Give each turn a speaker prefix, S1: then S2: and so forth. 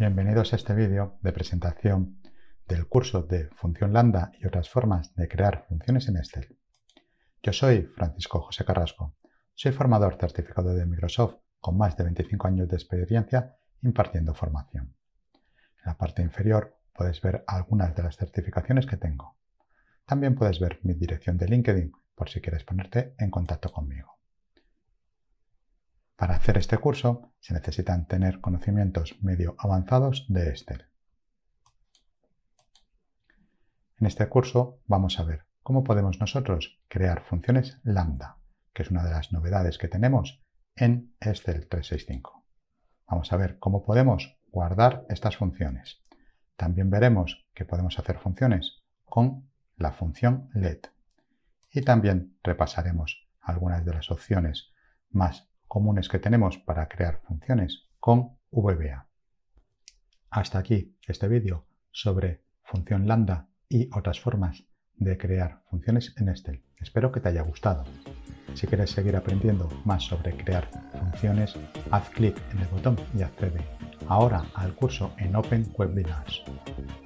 S1: Bienvenidos a este vídeo de presentación del curso de función lambda y otras formas de crear funciones en Excel. Yo soy Francisco José Carrasco, soy formador certificado de Microsoft con más de 25 años de experiencia impartiendo formación. En la parte inferior puedes ver algunas de las certificaciones que tengo. También puedes ver mi dirección de LinkedIn por si quieres ponerte en contacto conmigo. Para hacer este curso se necesitan tener conocimientos medio avanzados de Excel. En este curso vamos a ver cómo podemos nosotros crear funciones lambda, que es una de las novedades que tenemos en Excel 365. Vamos a ver cómo podemos guardar estas funciones. También veremos que podemos hacer funciones con la función LED. Y también repasaremos algunas de las opciones más comunes que tenemos para crear funciones con VBA. Hasta aquí este vídeo sobre función lambda y otras formas de crear funciones en Excel. Espero que te haya gustado. Si quieres seguir aprendiendo más sobre crear funciones, haz clic en el botón y accede ahora al curso en Open Webinars.